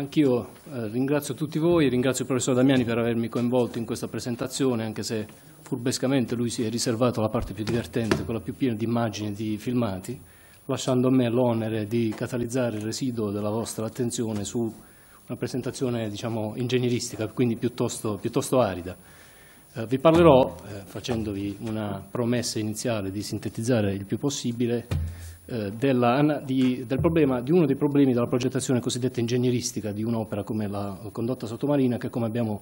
Anch'io eh, ringrazio tutti voi, ringrazio il professor Damiani per avermi coinvolto in questa presentazione, anche se furbescamente lui si è riservato la parte più divertente, quella più piena di immagini e di filmati, lasciando a me l'onere di catalizzare il residuo della vostra attenzione su una presentazione diciamo, ingegneristica, quindi piuttosto, piuttosto arida. Eh, vi parlerò, eh, facendovi una promessa iniziale di sintetizzare il più possibile, eh, della, di, del problema, di uno dei problemi della progettazione cosiddetta ingegneristica di un'opera come la condotta sottomarina, che come abbiamo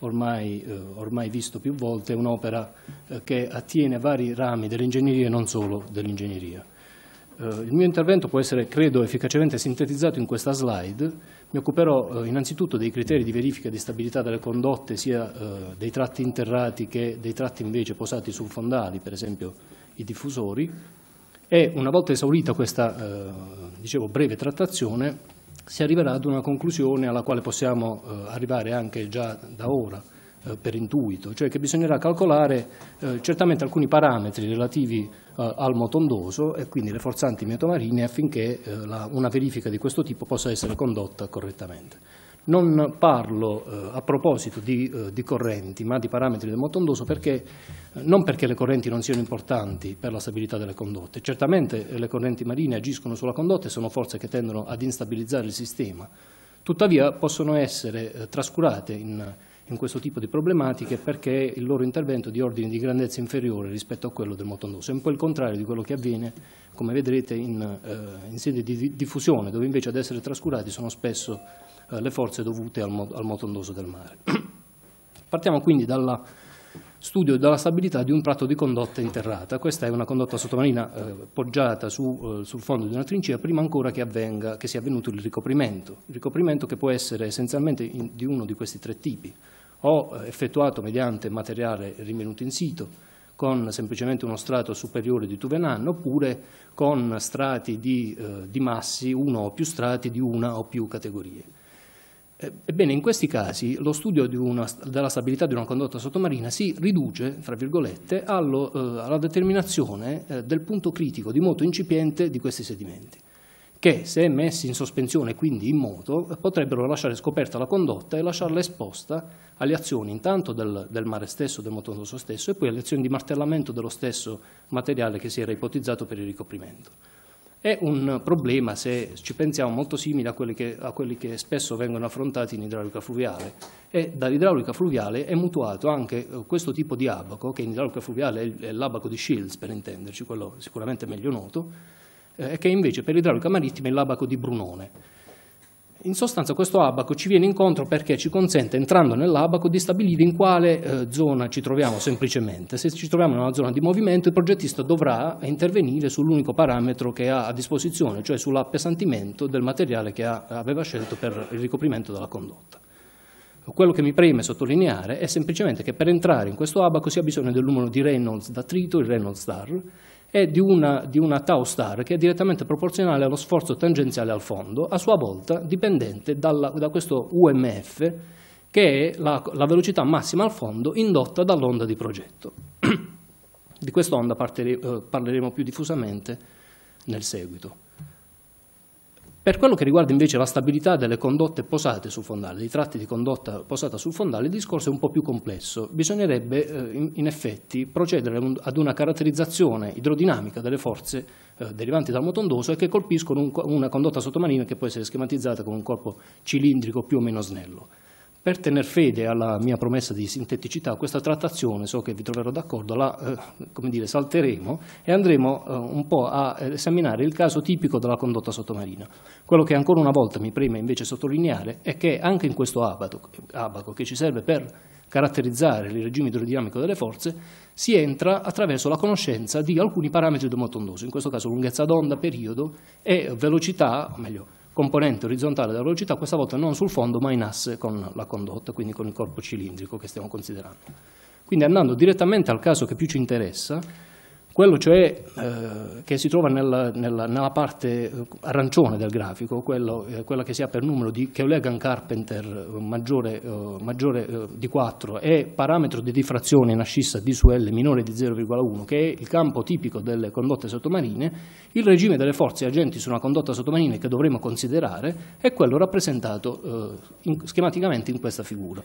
ormai, eh, ormai visto più volte è un'opera eh, che attiene vari rami dell'ingegneria e non solo dell'ingegneria. Eh, il mio intervento può essere, credo, efficacemente sintetizzato in questa slide. Mi occuperò eh, innanzitutto dei criteri di verifica di stabilità delle condotte, sia eh, dei tratti interrati che dei tratti invece posati su fondali, per esempio i diffusori. E una volta esaurita questa dicevo, breve trattazione, si arriverà ad una conclusione alla quale possiamo arrivare anche già da ora, eh, per intuito, cioè che bisognerà calcolare eh, certamente alcuni parametri relativi eh, al motondoso e quindi le forzanti miotomarine affinché la, una verifica di questo tipo possa essere condotta correttamente. Non parlo eh, a proposito di, eh, di, correnti, ma di parametri del motondoso, perché, non perché le correnti non siano importanti per la stabilità delle condotte. Certamente le correnti marine agiscono sulla condotta e sono forze che tendono ad instabilizzare il sistema, tuttavia possono essere trascurate in, in questo tipo di problematiche perché il loro intervento è di ordine di grandezza inferiore rispetto a quello del motondoso. È un po' il contrario di quello che avviene, come vedrete, in, eh, in sede di diffusione, dove invece ad essere trascurati sono spesso eh, le forze dovute al, mo al motondoso del mare. Partiamo quindi dalla studio dalla stabilità di un tratto di condotta interrata. Questa è una condotta sottomarina eh, poggiata su, eh, sul fondo di una trincea prima ancora che, avvenga, che sia avvenuto il ricoprimento, il ricoprimento che può essere essenzialmente in, di uno di questi tre tipi o effettuato mediante materiale rinvenuto in sito con semplicemente uno strato superiore di tuvenanno oppure con strati di, eh, di massi, uno o più strati di una o più categorie. Eh, ebbene, in questi casi lo studio una, della stabilità di una condotta sottomarina si riduce, tra virgolette, allo, eh, alla determinazione eh, del punto critico di moto incipiente di questi sedimenti che, se messi in sospensione, quindi in moto, potrebbero lasciare scoperta la condotta e lasciarla esposta alle azioni intanto del, del mare stesso, del motonoso stesso, e poi alle azioni di martellamento dello stesso materiale che si era ipotizzato per il ricoprimento. È un problema, se ci pensiamo, molto simile a quelli che, a quelli che spesso vengono affrontati in idraulica fluviale e dall'idraulica fluviale è mutuato anche eh, questo tipo di abaco, che in idraulica fluviale è l'abaco di Shields, per intenderci, quello sicuramente meglio noto, eh, che invece per l'idraulica marittima è l'abaco di Brunone. In sostanza questo abaco ci viene incontro perché ci consente, entrando nell'abaco, di stabilire in quale eh, zona ci troviamo semplicemente. Se ci troviamo in una zona di movimento, il progettista dovrà intervenire sull'unico parametro che ha a disposizione, cioè sull'appesantimento del materiale che ha, aveva scelto per il ricoprimento della condotta. Quello che mi preme sottolineare è semplicemente che per entrare in questo abaco si ha bisogno del numero di Reynolds d'attrito, il Reynolds DAR, è di una, di una tau star che è direttamente proporzionale allo sforzo tangenziale al fondo, a sua volta dipendente dalla, da questo UMF che è la, la velocità massima al fondo indotta dall'onda di progetto. di quest'onda eh, parleremo più diffusamente nel seguito. Per quello che riguarda invece la stabilità delle condotte posate sul fondale, dei tratti di condotta posata sul fondale, il discorso è un po' più complesso. Bisognerebbe eh, in effetti procedere ad una caratterizzazione idrodinamica delle forze eh, derivanti dal motondoso e che colpiscono un, una condotta sottomarina che può essere schematizzata con un corpo cilindrico più o meno snello. Per tener fede alla mia promessa di sinteticità, questa trattazione, so che vi troverò d'accordo, la eh, dire, salteremo e andremo eh, un po' a eh, esaminare il caso tipico della condotta sottomarina. Quello che ancora una volta mi preme invece sottolineare è che anche in questo abaco, abaco che ci serve per caratterizzare il regime idrodinamico delle forze, si entra attraverso la conoscenza di alcuni parametri d'omotondoso, in questo caso lunghezza d'onda, periodo e velocità, o meglio, componente orizzontale della velocità, questa volta non sul fondo ma in asse con la condotta, quindi con il corpo cilindrico che stiamo considerando. Quindi andando direttamente al caso che più ci interessa, quello cioè eh, che si trova nella, nella, nella, parte arancione del grafico, quello, eh, quella che si ha per numero di Keulegan Carpenter eh, maggiore, eh, maggiore eh, di 4 e parametro di diffrazione in ascissa D su L minore di 0,1, che è il campo tipico delle condotte sottomarine, il regime delle forze agenti su una condotta sottomarina che dovremo considerare è quello rappresentato eh, schematicamente in questa figura.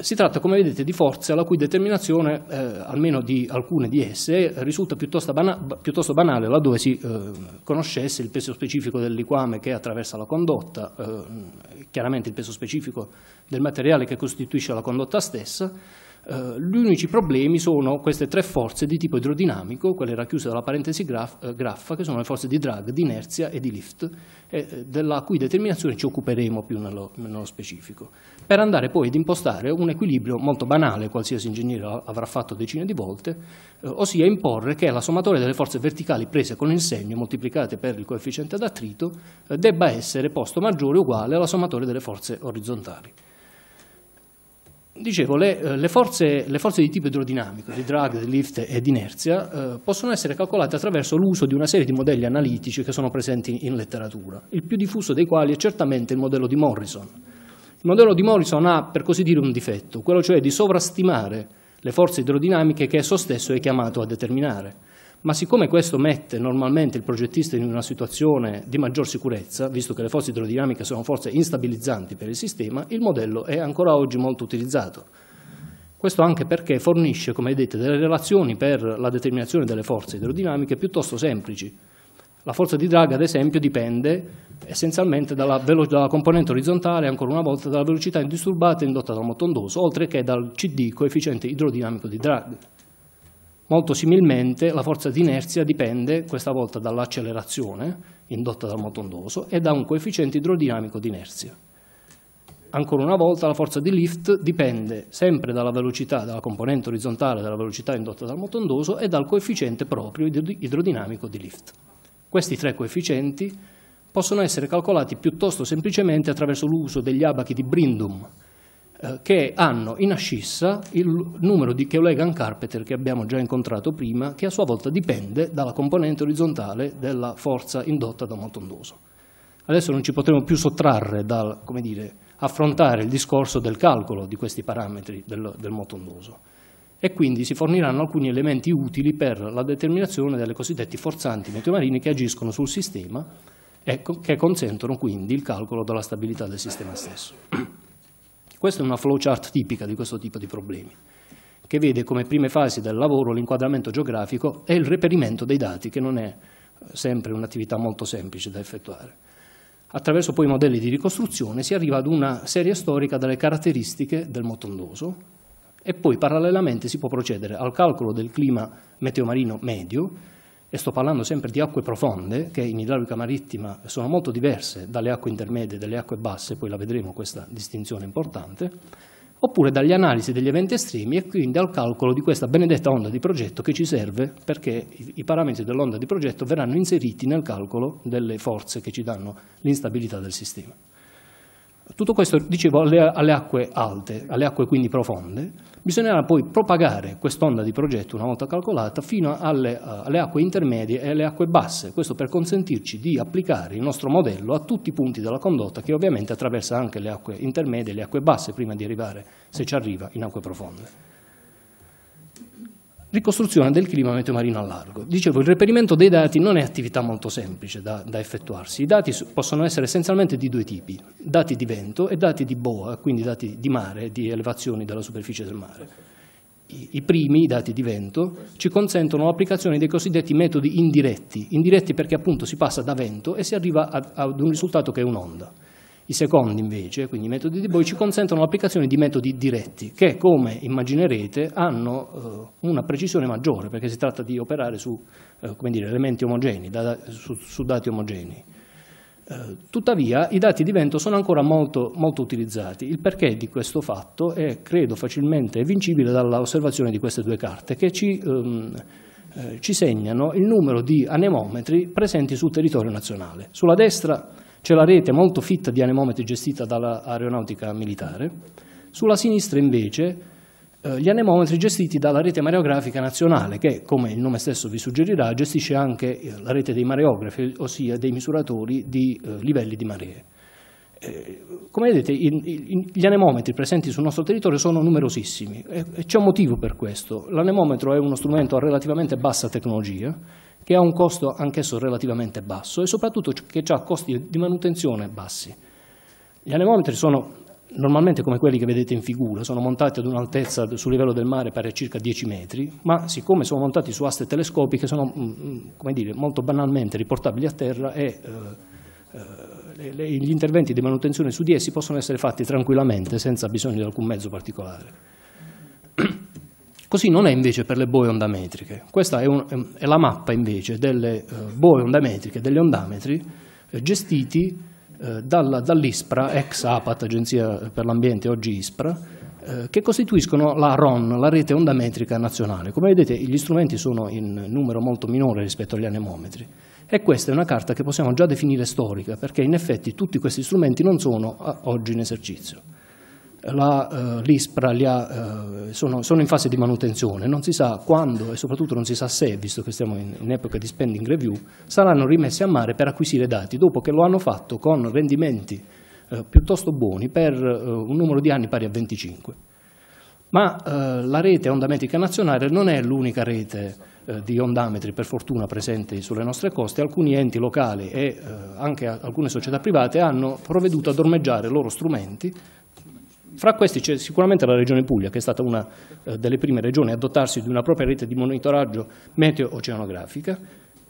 Si tratta, come vedete, di forze la cui determinazione, eh, almeno di alcune di esse, risulta piuttosto, bana piuttosto banale laddove si eh, conoscesse il peso specifico del liquame che attraversa la condotta, eh, chiaramente il peso specifico del materiale che costituisce la condotta stessa, eh, gli unici problemi sono queste tre forze di tipo idrodinamico, quelle racchiuse dalla parentesi graf, eh, graffa, che sono le forze di drag, di inerzia e di lift, eh, della cui determinazione ci occuperemo più nello, nello specifico, per andare poi ad impostare un equilibrio molto banale, qualsiasi ingegnere avrà fatto decine di volte, eh, ossia imporre che la sommatoria delle forze verticali prese con il segno moltiplicate per il coefficiente d'attrito eh, debba essere posto maggiore o uguale alla sommatoria delle forze orizzontali. Dicevo, le, eh, le, forze, le, forze, di tipo idrodinamico, di drag, di lift e di inerzia, eh, possono essere calcolate attraverso l'uso di una serie di modelli analitici che sono presenti in letteratura, il più diffuso dei quali è certamente il modello di Morrison. Il modello di Morrison ha, per così dire, un difetto, quello cioè di sovrastimare le forze idrodinamiche che esso stesso è chiamato a determinare ma siccome questo mette normalmente il progettista in una situazione di maggior sicurezza, visto che le forze idrodinamiche sono forze instabilizzanti per il sistema, il modello è ancora oggi molto utilizzato. Questo anche perché fornisce, come vedete, delle relazioni per la determinazione delle forze idrodinamiche piuttosto semplici. La forza di drag, ad esempio, dipende essenzialmente dalla, dalla componente orizzontale, ancora una volta, dalla velocità indisturbata indotta dal motondoso, oltre che dal CD, coefficiente idrodinamico di drag. Molto similmente la forza di inerzia dipende questa volta dall'accelerazione indotta dal motondoso e da un coefficiente idrodinamico di inerzia. Ancora una volta la forza di lift dipende sempre dalla velocità, dalla componente orizzontale della velocità indotta dal motondoso e dal coefficiente proprio idrodinamico di lift. Questi tre coefficienti possono essere calcolati piuttosto semplicemente attraverso l'uso degli abachi di Brindum, eh, che hanno in ascissa il numero di Keulegan Carpeter che abbiamo già incontrato prima, che a sua volta dipende dalla componente orizzontale della forza indotta da un Montondoso. Adesso non ci potremo più sottrarre dal, come dire, affrontare il discorso del calcolo di questi parametri del, del motondoso e quindi si forniranno alcuni elementi utili per la determinazione delle cosiddette forzanti meteomarini che agiscono sul sistema e che consentono quindi il calcolo della stabilità del sistema stesso. Questa è una flowchart tipica di questo tipo di problemi, che vede come prime fasi del lavoro l'inquadramento geografico e il reperimento dei dati, che non è sempre un'attività molto semplice da effettuare. Attraverso poi i modelli di ricostruzione si arriva ad una serie storica delle caratteristiche del motondoso e poi parallelamente si può procedere al calcolo del clima meteomarino medio, e sto parlando sempre di acque profonde, che in idraulica marittima sono molto diverse dalle acque intermedie e dalle acque basse, poi la vedremo questa distinzione importante, oppure dagli analisi degli eventi estremi e quindi al calcolo di questa benedetta onda di progetto che ci serve perché i parametri dell'onda di progetto verranno inseriti nel calcolo delle forze che ci danno l'instabilità del sistema. Tutto questo, dicevo, alle, alle, acque alte, alle acque quindi profonde, bisognerà poi propagare quest'onda di progetto, una volta calcolata, fino alle, eh, alle, acque intermedie e alle acque basse, questo per consentirci di applicare il nostro modello a tutti i punti della condotta, che ovviamente attraversa anche le acque intermedie e le acque basse, prima di arrivare, se ci arriva, in acque profonde. Ricostruzione del clima meteo marino a largo. Dicevo, il reperimento dei dati non è attività molto semplice da, da effettuarsi. I dati possono essere essenzialmente di due tipi, dati di vento e dati di boa, quindi dati di mare, di elevazioni della superficie del mare. I, i primi, i dati di vento, ci consentono l'applicazione dei cosiddetti metodi indiretti, indiretti perché appunto si passa da vento e si arriva ad, ad un risultato che è un'onda. I secondi invece, quindi i metodi di Boy, ci consentono l'applicazione di metodi diretti che, come immaginerete, hanno eh, una precisione maggiore perché si tratta di operare su eh, dire, elementi omogenei, da, su, su, dati omogenei. Eh, tuttavia i dati di vento sono ancora molto, molto utilizzati. Il perché di questo fatto è, credo, facilmente vincibile dall'osservazione di queste due carte che ci, ehm, eh, ci segnano il numero di anemometri presenti sul territorio nazionale. Sulla destra c'è la rete molto fitta di anemometri gestita dall'aeronautica militare. Sulla sinistra invece eh, gli anemometri gestiti dalla rete mareografica nazionale che, come il nome stesso vi suggerirà, gestisce anche eh, la rete dei mareografi, ossia dei misuratori di eh, livelli di maree. Eh, come vedete, in, in, gli anemometri presenti sul nostro territorio sono numerosissimi e, e c'è un motivo per questo. L'anemometro è uno strumento a relativamente bassa tecnologia, che ha un costo anch'esso relativamente basso e soprattutto che ha costi di manutenzione bassi. Gli anemometri sono normalmente come quelli che vedete in figura, sono montati ad un'altezza sul livello del mare pari a circa 10 metri, ma siccome sono montati su aste telescopiche sono mm, mm, dire, molto banalmente riportabili a terra e eh, eh gli interventi di manutenzione su di essi possono essere fatti tranquillamente senza bisogno di alcun mezzo particolare. Così non è invece per le boe ondametriche. Questa è, un, è la mappa invece delle eh, boe ondametriche, degli ondametri eh, gestiti eh, dalla, dall'ISPRA, ex APAT, Agenzia per l'Ambiente, oggi ISPRA, che costituiscono la RON, la rete ondametrica nazionale. Come vedete gli strumenti sono in numero molto minore rispetto agli anemometri e questa è una carta che possiamo già definire storica perché in effetti tutti questi strumenti non sono oggi in esercizio la, eh, l'ISPRA ha, eh, sono, sono, in fase di manutenzione, non si sa quando e soprattutto non si sa se, visto che stiamo in, in epoca di spending review, saranno rimessi a mare per acquisire dati, dopo che lo hanno fatto con rendimenti eh, piuttosto buoni per eh, un numero di anni pari a 25. Ma eh, la rete ondametrica nazionale non è l'unica rete eh, di ondametri per fortuna presenti sulle nostre coste, alcuni enti locali e anche alcune società private hanno provveduto a dormeggiare i loro strumenti fra questi c'è sicuramente la Regione Puglia, che è stata una eh, delle prime regioni a dotarsi di una propria rete di monitoraggio meteo-oceanografica.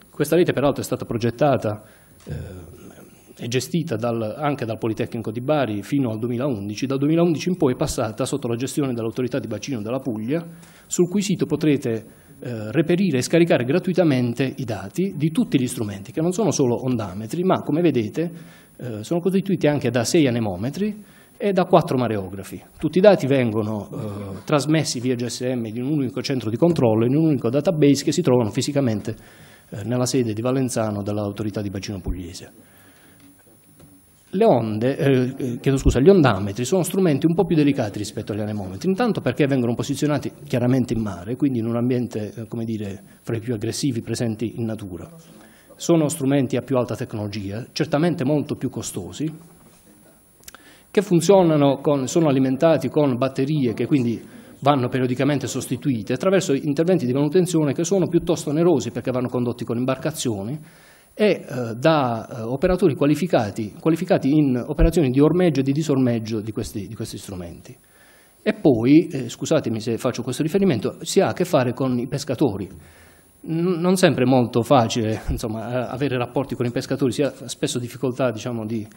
Questa rete peraltro è stata progettata eh, e gestita dal, anche dal Politecnico di Bari fino al 2011. Dal 2011 in poi è passata sotto la gestione dell'autorità di bacino della Puglia, sul cui sito potrete eh, reperire e scaricare gratuitamente i dati di tutti gli strumenti, che non sono solo ondametri, ma come vedete eh, sono costituiti anche da sei anemometri, e da quattro mareografi. Tutti i dati vengono eh, trasmessi via GSM in un unico centro di controllo, in un unico database che si trovano fisicamente eh, nella sede di Valenzano dell'autorità di bacino pugliese. Onde, eh, eh scusa, gli ondametri sono strumenti un po' più delicati rispetto agli anemometri, intanto perché vengono posizionati chiaramente in mare, quindi in un ambiente, eh, come dire, fra i più aggressivi presenti in natura. Sono strumenti a più alta tecnologia, certamente molto più costosi, che funzionano con, sono alimentati con batterie che quindi vanno periodicamente sostituite attraverso interventi di manutenzione che sono piuttosto onerosi perché vanno condotti con imbarcazioni e eh, da eh, operatori qualificati, qualificati, in operazioni di ormeggio e di disormeggio di questi, di questi strumenti. E poi, eh, scusatemi se faccio questo riferimento, si ha a che fare con i pescatori. N non sempre è molto facile insomma, eh, avere rapporti con i pescatori, si ha spesso difficoltà diciamo, di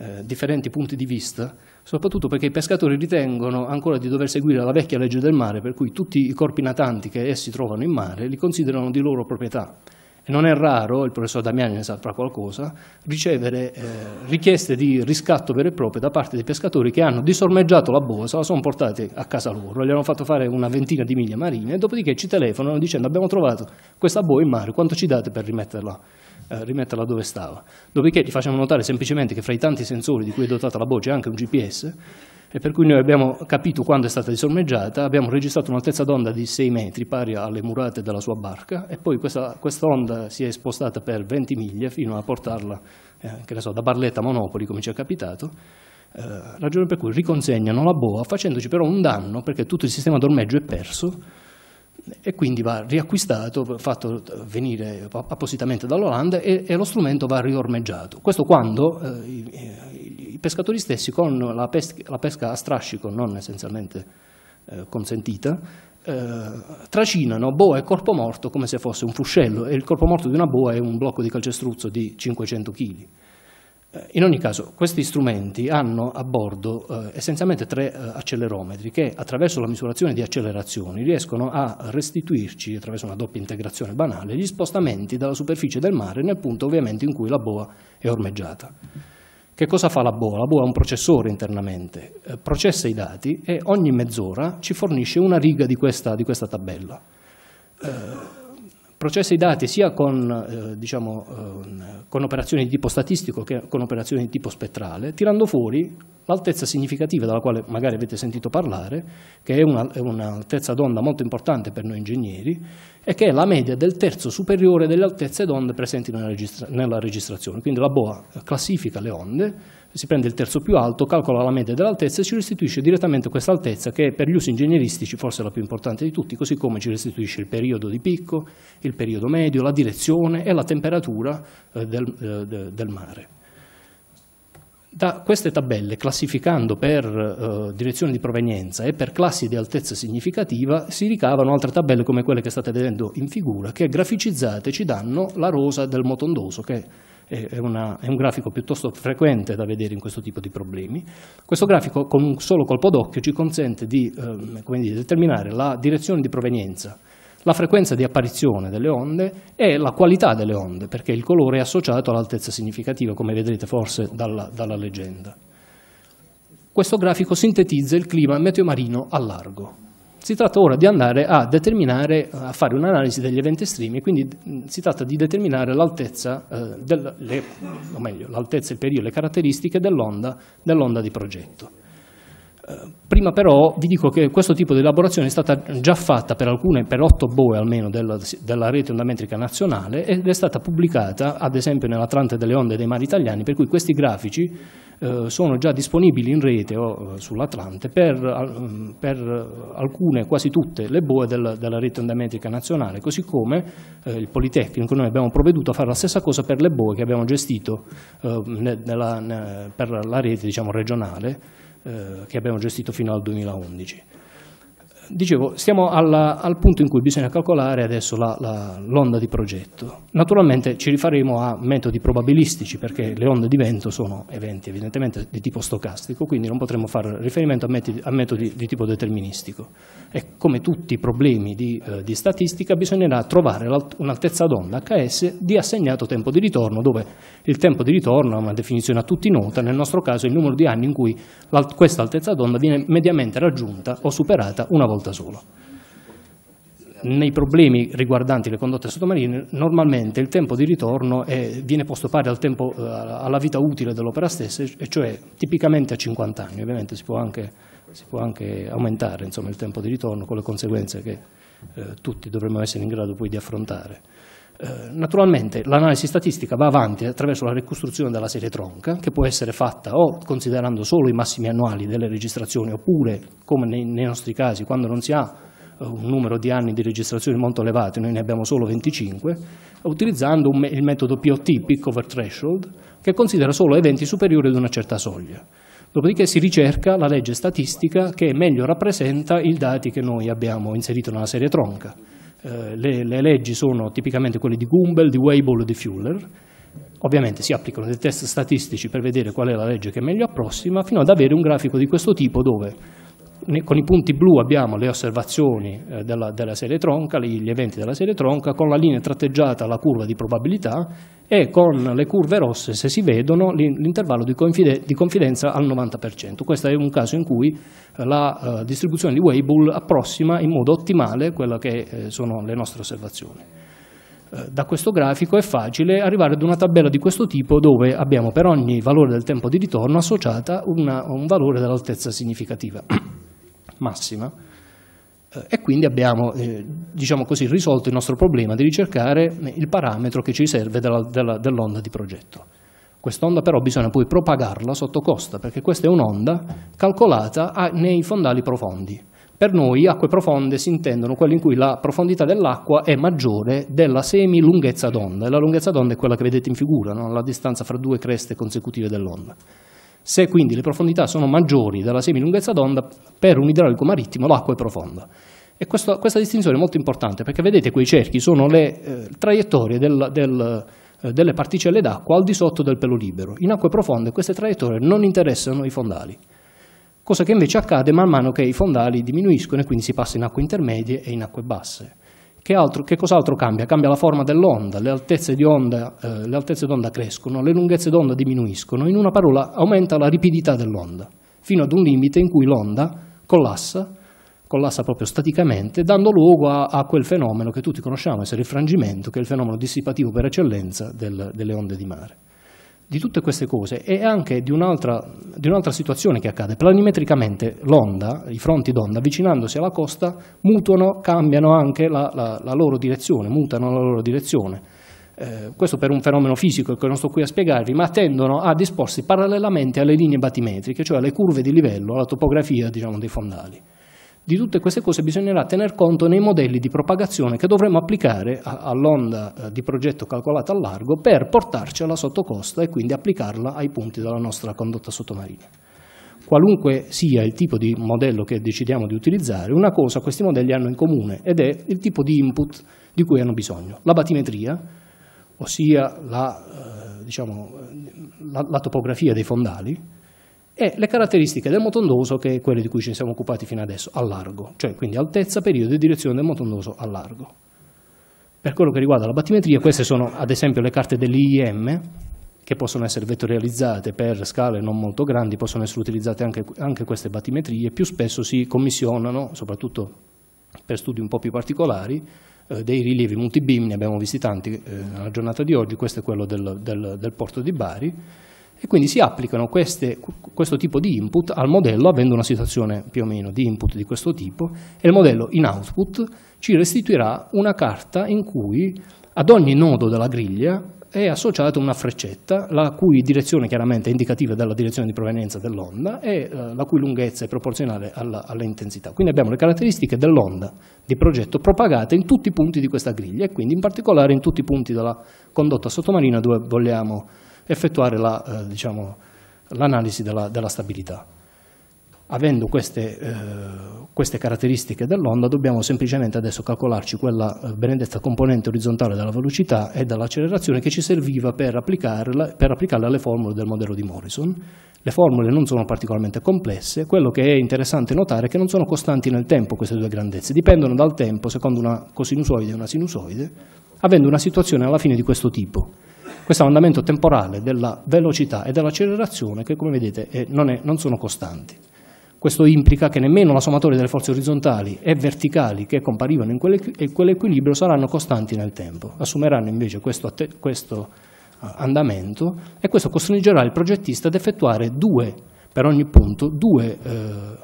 eh, differenti punti di vista, soprattutto perché i pescatori ritengono ancora di dover seguire la vecchia legge del mare, per cui tutti i corpi natanti che essi trovano in mare li considerano di loro proprietà. E non è raro, il professor Damiani ne saprà qualcosa, ricevere eh, richieste di riscatto vero e proprio da parte dei pescatori che hanno disormeggiato la bosa, la sono portate a casa loro, gli hanno fatto fare una ventina di miglia marine e dopodiché ci telefonano dicendo abbiamo trovato questa boa in mare, quanto ci date per rimetterla eh, rimetterla dove stava. Dopodiché gli facciamo notare semplicemente che fra i tanti sensori di cui è dotata la boce c'è anche un GPS, e per cui noi abbiamo capito quando è stata disormeggiata, abbiamo registrato un'altezza d'onda di 6 metri pari alle murate della sua barca e poi questa, questa onda si è spostata per 20 miglia fino a portarla, eh, so, da Barletta a Monopoli come ci è capitato, eh, ragione per cui riconsegnano la boa facendoci però un danno perché tutto il sistema d'ormeggio è perso e quindi va riacquistato, fatto venire appositamente dall'Olanda e, e, lo strumento va riormeggiato. Questo quando eh, i, i, pescatori stessi con la pesca, la pesca a strascico non essenzialmente eh, consentita, eh, tracinano boa e corpo morto come se fosse un fuscello e il corpo morto di una boa è un blocco di calcestruzzo di 500 kg. Eh, in ogni caso, questi strumenti hanno a bordo eh, essenzialmente tre eh, accelerometri che attraverso la misurazione di accelerazioni riescono a restituirci, attraverso una doppia integrazione banale, gli spostamenti dalla superficie del mare nel punto ovviamente in cui la boa è ormeggiata. Che cosa fa la boa? La boa è un processore internamente, eh, processa i dati e ogni mezz'ora ci fornisce una riga di questa, di questa tabella. Eh, processa i dati sia con, eh, diciamo, eh, con, operazioni di tipo statistico che con operazioni di tipo spettrale, tirando fuori l'altezza significativa dalla quale magari avete sentito parlare, che è, una, un'altezza d'onda molto importante per noi ingegneri, e che è la media del terzo superiore delle altezze d'onde presenti nella, registra- nella registrazione. Quindi la BOA classifica le onde si prende il terzo più alto, calcola la media dell'altezza e ci restituisce direttamente questa altezza che per gli usi ingegneristici forse è la più importante di tutti, così come ci restituisce il periodo di picco, il periodo medio, la direzione e la temperatura eh, del, eh, del mare. Da queste tabelle, classificando per eh, direzione di provenienza e per classi di altezza significativa, si ricavano altre tabelle come quelle che state vedendo in figura, che graficizzate ci danno la rosa del motondoso, che è, una, è un grafico piuttosto frequente da vedere in questo tipo di problemi. Questo grafico con un solo colpo d'occhio ci consente di eh, dire, determinare la direzione di provenienza la frequenza di apparizione delle onde e la qualità delle onde, perché il colore è associato all'altezza significativa, come vedrete forse dalla, dalla, leggenda. Questo grafico sintetizza il clima meteomarino a largo. Si tratta ora di andare a determinare, a fare un'analisi degli eventi estremi, quindi mm, si tratta di determinare l'altezza, eh, del, le, o meglio, l'altezza, il periodo, le caratteristiche dell'onda, dell'onda di progetto. Prima però vi dico che questo tipo di elaborazione è stata già fatta per alcune, per otto boe almeno della, della rete ondametrica nazionale ed è stata pubblicata ad esempio nell'Atlante delle onde dei mari italiani, per cui questi grafici eh, sono già disponibili in rete o eh, sull'Atlante per, mm, per, alcune, quasi tutte le boe del, della rete ondametrica nazionale, così come eh, il Politecnico noi abbiamo provveduto a fare la stessa cosa per le boe che abbiamo gestito eh, nella, per la rete diciamo, regionale eh, che abbiamo gestito fino al 2011 dicevo, siamo alla, al punto in cui bisogna calcolare adesso l'onda di progetto. Naturalmente ci rifaremo a metodi probabilistici perché le onde di vento sono eventi evidentemente di tipo stocastico, quindi non potremo fare riferimento a metodi, a metodi di tipo deterministico. E come tutti i problemi di, eh, di statistica bisognerà trovare un'altezza d'onda HS di assegnato tempo di ritorno, dove il tempo di ritorno è una definizione a tutti nota, nel nostro caso il numero di anni in cui questa altezza d'onda viene mediamente raggiunta o superata una volta volta solo. Nei problemi riguardanti le condotte sottomarine normalmente il tempo di ritorno è, viene posto pari al tempo, eh, alla vita utile dell'opera stessa, e cioè tipicamente a 50 anni, ovviamente si può anche, si può anche aumentare insomma, il tempo di ritorno con le conseguenze che eh, tutti dovremmo essere in grado poi di affrontare. Eh, naturalmente l'analisi statistica va avanti attraverso la ricostruzione della serie tronca, che può essere fatta o considerando solo i massimi annuali delle registrazioni, oppure, come nei, nei nostri casi, quando non si ha eh, un numero di anni di registrazioni molto elevato, noi ne abbiamo solo 25, utilizzando me il metodo POT, Peak Over Threshold, che considera solo eventi superiori ad una certa soglia. Dopodiché si ricerca la legge statistica che meglio rappresenta i dati che noi abbiamo inserito nella serie tronca. Eh, le, le, leggi sono tipicamente quelle di Gumbel, di Weibull, e di Fuller. Ovviamente si applicano dei test statistici per vedere qual è la legge che meglio approssima, fino ad avere un grafico di questo tipo dove con i punti blu abbiamo le osservazioni eh, della, della, serie tronca, gli eventi della serie tronca, con la linea tratteggiata la curva di probabilità e con le curve rosse, se si vedono, l'intervallo di, confide di, confidenza al 90%. Questo è un caso in cui eh, la eh, distribuzione di Weibull approssima in modo ottimale quelle che sono le nostre osservazioni. Da questo grafico è facile arrivare ad una tabella di questo tipo dove abbiamo per ogni valore del tempo di ritorno associata una, un valore dell'altezza significativa. massima eh, e quindi abbiamo eh, diciamo così, risolto il nostro problema di ricercare eh, il parametro che ci serve dell'onda dell di progetto. Quest'onda però bisogna poi propagarla sotto costa perché questa è un'onda calcolata a, ah, nei fondali profondi. Per noi acque profonde si intendono quelle in cui la profondità dell'acqua è maggiore della semi-lunghezza d'onda e la lunghezza d'onda è quella che vedete in figura, no? la distanza fra due creste consecutive dell'onda. Se quindi le profondità sono maggiori della semilunghezza d'onda, per un idraulico marittimo l'acqua è profonda. E questo, questa distinzione è molto importante perché vedete quei cerchi sono le eh, traiettorie del, del, eh, delle particelle d'acqua al di sotto del pelo libero. In acque profonde queste traiettorie non interessano i fondali, cosa che invece accade man mano che i fondali diminuiscono e quindi si passa in acque intermedie e in acque basse. Che, altro, che cos'altro cambia? Cambia la forma dell'onda, le altezze, onda, eh, le altezze d'onda crescono, le lunghezze d'onda diminuiscono, in una parola aumenta la ripidità dell'onda, fino ad un limite in cui l'onda collassa, collassa proprio staticamente, dando luogo a, a quel fenomeno che tutti conosciamo essere il frangimento, che è il fenomeno dissipativo per eccellenza del, delle onde di mare di tutte queste cose e anche di un'altra, di un'altra situazione che accade. Planimetricamente l'onda, i fronti d'onda, avvicinandosi alla costa, mutuano, cambiano anche la, la, la loro direzione, mutano la loro direzione. Eh, questo per un fenomeno fisico che non sto qui a spiegarvi, ma tendono a disporsi parallelamente alle linee batimetriche, cioè alle curve di livello, alla topografia diciamo, dei fondali. Di tutte queste cose bisognerà tener conto nei modelli di propagazione che dovremo applicare all'onda eh, di progetto calcolata a largo per portarcela sotto costa e quindi applicarla ai punti della nostra condotta sottomarina. Qualunque sia il tipo di modello che decidiamo di utilizzare, una cosa questi modelli hanno in comune ed è il tipo di input di cui hanno bisogno. La batimetria, ossia la, eh, diciamo, la, la topografia dei fondali, e le caratteristiche del motondoso che è quelle di cui ci siamo occupati fino adesso, a largo, cioè quindi altezza, periodo e direzione del motondoso a largo. Per quello che riguarda la battimetria, queste sono ad esempio le carte dell'IIM, che possono essere vettorializzate per scale non molto grandi, possono essere utilizzate anche, anche queste battimetrie, più spesso si commissionano, soprattutto per studi un po' più particolari, eh, dei rilievi multibim, ne abbiamo visti tanti eh, nella giornata di oggi, questo è quello del, del, del porto di Bari, e quindi si applicano queste, questo tipo di input al modello avendo una situazione più o meno di input di questo tipo e il modello in output ci restituirà una carta in cui ad ogni nodo della griglia è associata una freccetta, la cui direzione chiaramente è indicativa della direzione di provenienza dell'onda e eh, la cui lunghezza è proporzionale all'intensità. Quindi abbiamo le caratteristiche dell'onda di progetto propagate in tutti i punti di questa griglia e quindi in particolare in tutti i punti della condotta sottomarina dove vogliamo effettuare l'analisi la, eh, diciamo, della, della, stabilità. Avendo queste, eh, queste caratteristiche dell'onda dobbiamo semplicemente adesso calcolarci quella eh, benedetta componente orizzontale della velocità e dell'accelerazione che ci serviva per, per applicarla alle formule del modello di Morrison. Le formule non sono particolarmente complesse, quello che è interessante notare è che non sono costanti nel tempo queste due grandezze, dipendono dal tempo secondo una cosinusoide e una sinusoide, avendo una situazione alla fine di questo tipo questo andamento temporale della velocità e dell'accelerazione che come vedete eh, non, è, non sono costanti. Questo implica che nemmeno la sommatoria delle forze orizzontali e verticali che comparivano in quell'equilibrio saranno costanti nel tempo, assumeranno invece questo, questo, eh, andamento e questo costringerà il progettista ad effettuare due, per ogni punto, due eh,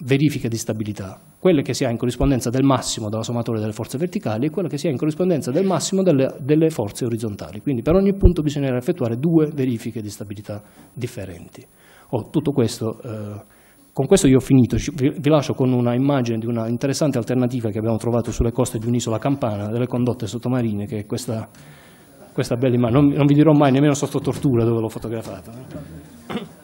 verifiche di stabilità quella che si ha in corrispondenza del massimo della sommatoria delle forze verticali e quella che si ha in corrispondenza del massimo delle, delle forze orizzontali. Quindi per ogni punto bisognerà effettuare due verifiche di stabilità differenti. Oh, questo, eh, con questo io ho finito, vi lascio con una immagine di una interessante alternativa che abbiamo trovato sulle coste di un'isola campana, delle condotte sottomarine, che è questa, questa bella immagine. Non, non vi dirò mai nemmeno sotto tortura dove l'ho fotografata.